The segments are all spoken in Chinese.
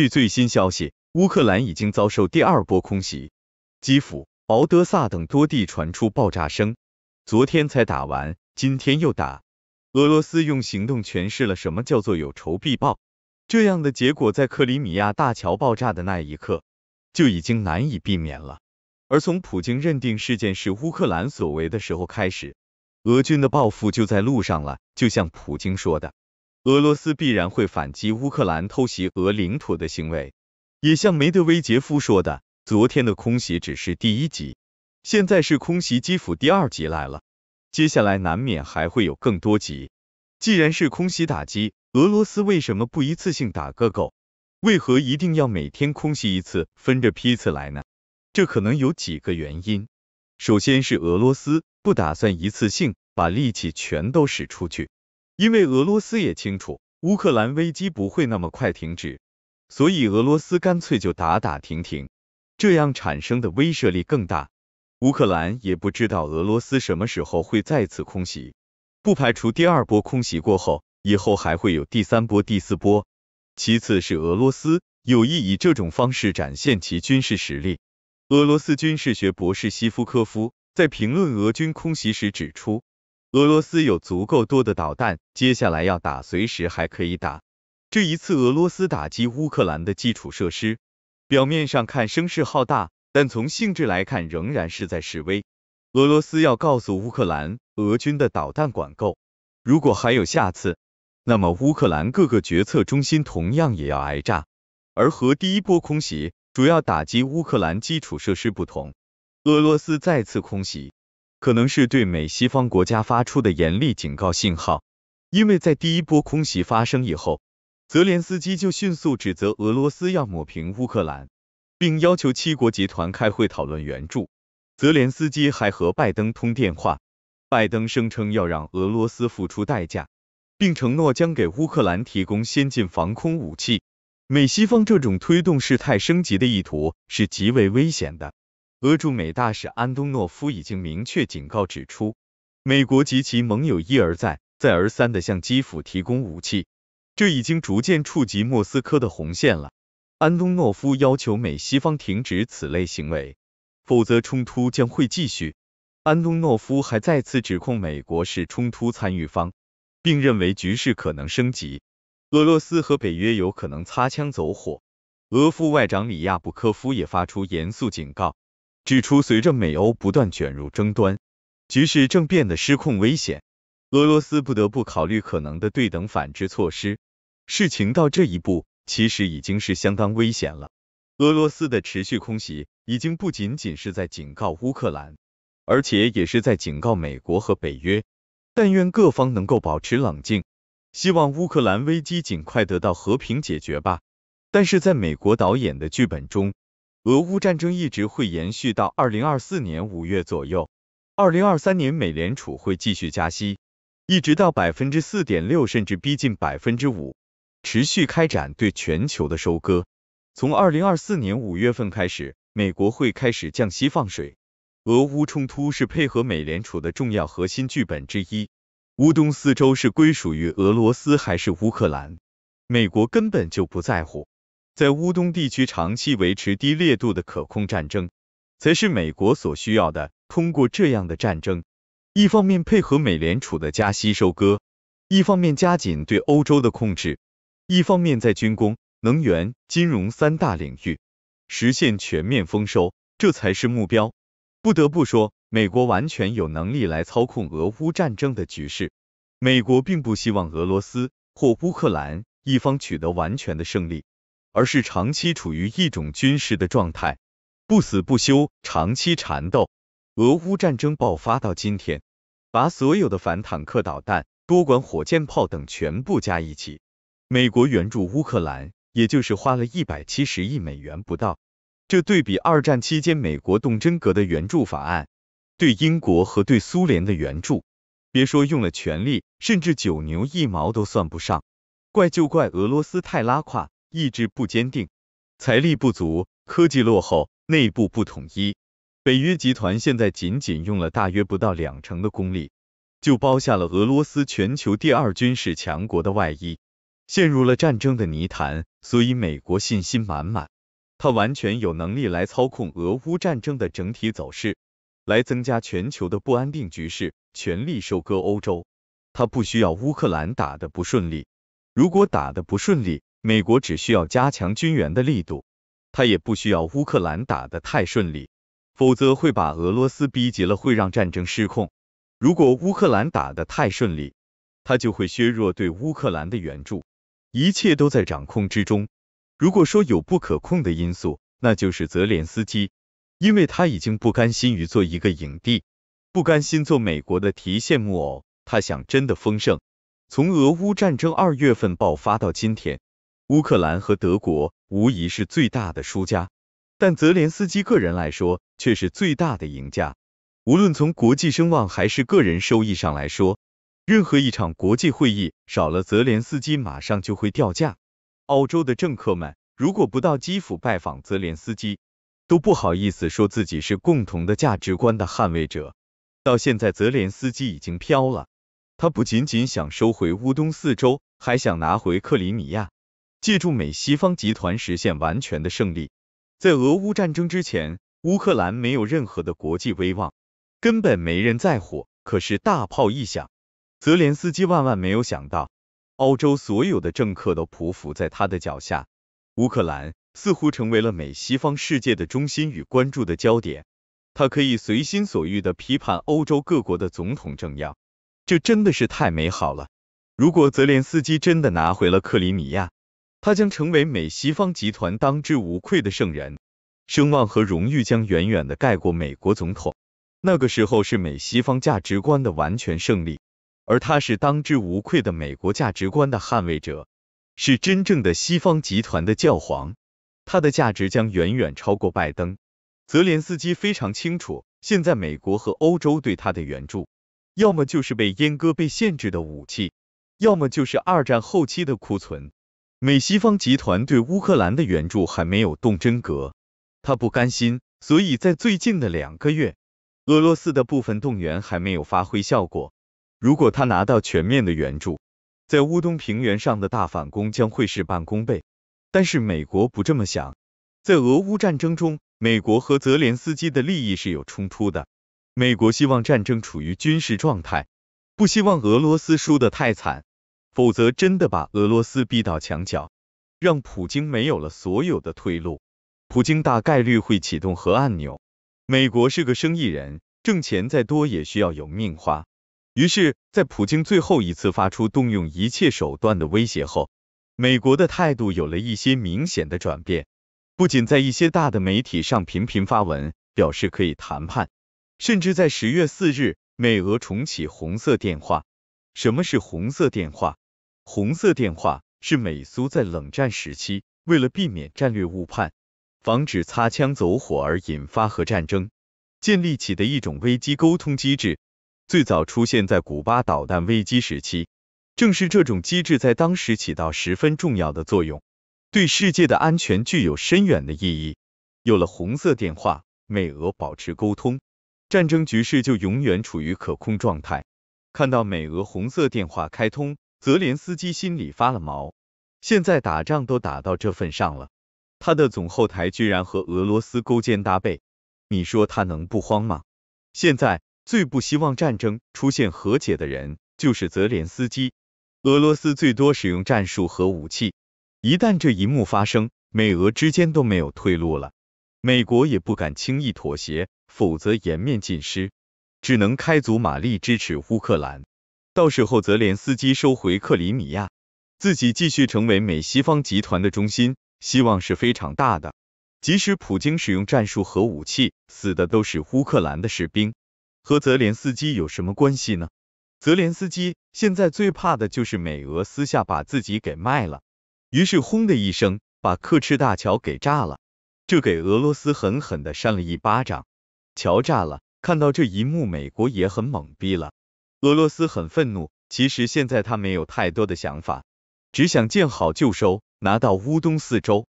据最新消息，乌克兰已经遭受第二波空袭，基辅、敖德萨等多地传出爆炸声。昨天才打完，今天又打。俄罗斯用行动诠释了什么叫做有仇必报。这样的结果，在克里米亚大桥爆炸的那一刻就已经难以避免了。而从普京认定事件是乌克兰所为的时候开始，俄军的报复就在路上了。就像普京说的。俄罗斯必然会反击乌克兰偷袭俄领土的行为，也像梅德韦杰夫说的，昨天的空袭只是第一集，现在是空袭基辅第二集来了，接下来难免还会有更多集。既然是空袭打击，俄罗斯为什么不一次性打个够？为何一定要每天空袭一次，分着批次来呢？这可能有几个原因，首先是俄罗斯不打算一次性把力气全都使出去。因为俄罗斯也清楚乌克兰危机不会那么快停止，所以俄罗斯干脆就打打停停，这样产生的威慑力更大。乌克兰也不知道俄罗斯什么时候会再次空袭，不排除第二波空袭过后，以后还会有第三波、第四波。其次是俄罗斯有意以这种方式展现其军事实力。俄罗斯军事学博士西夫科夫在评论俄军空袭时指出。俄罗斯有足够多的导弹，接下来要打，随时还可以打。这一次俄罗斯打击乌克兰的基础设施，表面上看声势浩大，但从性质来看，仍然是在示威。俄罗斯要告诉乌克兰，俄军的导弹管够。如果还有下次，那么乌克兰各个决策中心同样也要挨炸。而和第一波空袭主要打击乌克兰基础设施不同，俄罗斯再次空袭。可能是对美西方国家发出的严厉警告信号，因为在第一波空袭发生以后，泽连斯基就迅速指责俄罗斯要抹平乌克兰，并要求七国集团开会讨论援助。泽连斯基还和拜登通电话，拜登声称要让俄罗斯付出代价，并承诺将给乌克兰提供先进防空武器。美西方这种推动事态升级的意图是极为危险的。俄驻美大使安东诺夫已经明确警告指出，美国及其盟友一而再、再而三地向基辅提供武器，这已经逐渐触及莫斯科的红线了。安东诺夫要求美西方停止此类行为，否则冲突将会继续。安东诺夫还再次指控美国是冲突参与方，并认为局势可能升级，俄罗斯和北约有可能擦枪走火。俄副外长里亚布科夫也发出严肃警告。指出，随着美欧不断卷入争端，局势正变得失控危险，俄罗斯不得不考虑可能的对等反制措施。事情到这一步，其实已经是相当危险了。俄罗斯的持续空袭已经不仅仅是在警告乌克兰，而且也是在警告美国和北约。但愿各方能够保持冷静，希望乌克兰危机尽快得到和平解决吧。但是在美国导演的剧本中。俄乌战争一直会延续到二零二四年五月左右，二零二三年美联储会继续加息，一直到百分之四点六，甚至逼近百分之五，持续开展对全球的收割。从二零二四年五月份开始，美国会开始降息放水。俄乌冲突是配合美联储的重要核心剧本之一。乌东四州是归属于俄罗斯还是乌克兰，美国根本就不在乎。在乌东地区长期维持低烈度的可控战争，才是美国所需要的。通过这样的战争，一方面配合美联储的加息收割，一方面加紧对欧洲的控制，一方面在军工、能源、金融三大领域实现全面丰收，这才是目标。不得不说，美国完全有能力来操控俄乌战争的局势。美国并不希望俄罗斯或乌克兰一方取得完全的胜利。而是长期处于一种军事的状态，不死不休，长期缠斗。俄乌战争爆发到今天，把所有的反坦克导弹、多管火箭炮等全部加一起，美国援助乌克兰，也就是花了一百七十亿美元不到。这对比二战期间美国动真格的援助法案，对英国和对苏联的援助，别说用了全力，甚至九牛一毛都算不上。怪就怪俄罗斯太拉胯。意志不坚定，财力不足，科技落后，内部不统一。北约集团现在仅仅用了大约不到两成的功力，就包下了俄罗斯全球第二军事强国的外衣，陷入了战争的泥潭。所以美国信心满满，他完全有能力来操控俄乌战争的整体走势，来增加全球的不安定局势，全力收割欧洲。他不需要乌克兰打的不顺利，如果打的不顺利。美国只需要加强军援的力度，他也不需要乌克兰打得太顺利，否则会把俄罗斯逼急了，会让战争失控。如果乌克兰打得太顺利，他就会削弱对乌克兰的援助，一切都在掌控之中。如果说有不可控的因素，那就是泽连斯基，因为他已经不甘心于做一个影帝，不甘心做美国的提线木偶，他想真的丰盛。从俄乌战争二月份爆发到今天。乌克兰和德国无疑是最大的输家，但泽连斯基个人来说却是最大的赢家。无论从国际声望还是个人收益上来说，任何一场国际会议少了泽连斯基马上就会掉价。澳洲的政客们如果不到基辅拜访泽连斯基，都不好意思说自己是共同的价值观的捍卫者。到现在，泽连斯基已经飘了，他不仅仅想收回乌东四州，还想拿回克里米亚。借助美西方集团实现完全的胜利。在俄乌战争之前，乌克兰没有任何的国际威望，根本没人在乎。可是大炮一响，泽连斯基万万没有想到，欧洲所有的政客都匍匐在他的脚下。乌克兰似乎成为了美西方世界的中心与关注的焦点，他可以随心所欲的批判欧洲各国的总统政要，这真的是太美好了。如果泽连斯基真的拿回了克里米亚，他将成为美西方集团当之无愧的圣人，声望和荣誉将远远的盖过美国总统。那个时候是美西方价值观的完全胜利，而他是当之无愧的美国价值观的捍卫者，是真正的西方集团的教皇。他的价值将远远超过拜登。泽连斯基非常清楚，现在美国和欧洲对他的援助，要么就是被阉割、被限制的武器，要么就是二战后期的库存。美西方集团对乌克兰的援助还没有动真格，他不甘心，所以在最近的两个月，俄罗斯的部分动员还没有发挥效果。如果他拿到全面的援助，在乌东平原上的大反攻将会事半功倍。但是美国不这么想，在俄乌战争中，美国和泽连斯基的利益是有冲突的。美国希望战争处于军事状态，不希望俄罗斯输得太惨。否则真的把俄罗斯逼到墙角，让普京没有了所有的退路，普京大概率会启动核按钮。美国是个生意人，挣钱再多也需要有命花。于是，在普京最后一次发出动用一切手段的威胁后，美国的态度有了一些明显的转变，不仅在一些大的媒体上频频发文表示可以谈判，甚至在十月四日美俄重启红色电话。什么是红色电话？红色电话是美苏在冷战时期为了避免战略误判、防止擦枪走火而引发核战争，建立起的一种危机沟通机制。最早出现在古巴导弹危机时期，正是这种机制在当时起到十分重要的作用，对世界的安全具有深远的意义。有了红色电话，美俄保持沟通，战争局势就永远处于可控状态。看到美俄红色电话开通。泽连斯基心里发了毛，现在打仗都打到这份上了，他的总后台居然和俄罗斯勾肩搭背，你说他能不慌吗？现在最不希望战争出现和解的人就是泽连斯基。俄罗斯最多使用战术核武器，一旦这一幕发生，美俄之间都没有退路了，美国也不敢轻易妥协，否则颜面尽失，只能开足马力支持乌克兰。到时候泽连斯基收回克里米亚，自己继续成为美西方集团的中心，希望是非常大的。即使普京使用战术核武器，死的都是乌克兰的士兵，和泽连斯基有什么关系呢？泽连斯基现在最怕的就是美俄私下把自己给卖了，于是轰的一声把克赤大桥给炸了，这给俄罗斯狠狠的扇了一巴掌。桥炸了，看到这一幕，美国也很懵逼了。俄罗斯很愤怒，其实现在他没有太多的想法，只想见好就收，拿到乌东四周，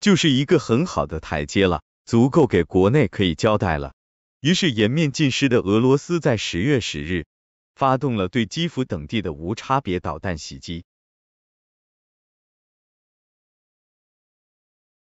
就是一个很好的台阶了，足够给国内可以交代了。于是颜面尽失的俄罗斯在十月十日发动了对基辅等地的无差别导弹袭击。